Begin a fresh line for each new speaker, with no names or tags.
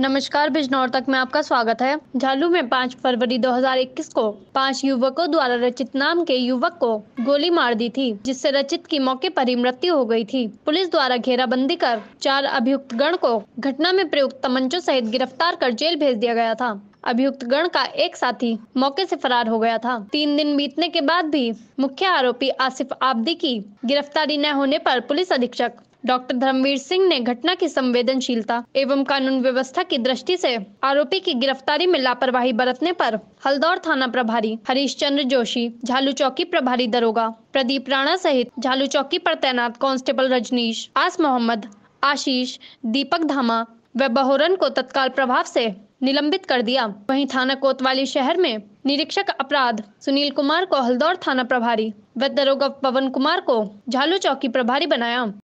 नमस्कार बिजनौर तक में आपका स्वागत है झालू में 5 फरवरी 2021 को पांच युवकों द्वारा रचित नाम के युवक को गोली मार दी थी जिससे रचित की मौके पर ही मृत्यु हो गई थी पुलिस द्वारा घेराबंदी कर चार अभियुक्त गण को घटना में प्रयुक्त तमंचों सहित गिरफ्तार कर जेल भेज दिया गया था अभियुक्त गण का एक साथी मौके से फरार हो गया था तीन दिन बीतने के बाद भी मुख्य आरोपी आसिफ आबदी की गिरफ्तारी न होने पर पुलिस अधीक्षक डॉक्टर धर्मवीर सिंह ने घटना की संवेदनशीलता एवं कानून व्यवस्था की दृष्टि से आरोपी की गिरफ्तारी में लापरवाही बरतने पर हल्दौर थाना प्रभारी हरीश चंद्र जोशी झालू चौकी प्रभारी दरोगा प्रदीप राणा सहित झालू चौकी पर तैनात कांस्टेबल रजनीश आस मोहम्मद आशीष दीपक धामा व बहोरन को तत्काल प्रभाव से निलंबित कर दिया वहीं थाना कोतवाली शहर में निरीक्षक अपराध सुनील कुमार को हल्दौर थाना प्रभारी व दरोगा पवन कुमार को झालू चौकी प्रभारी बनाया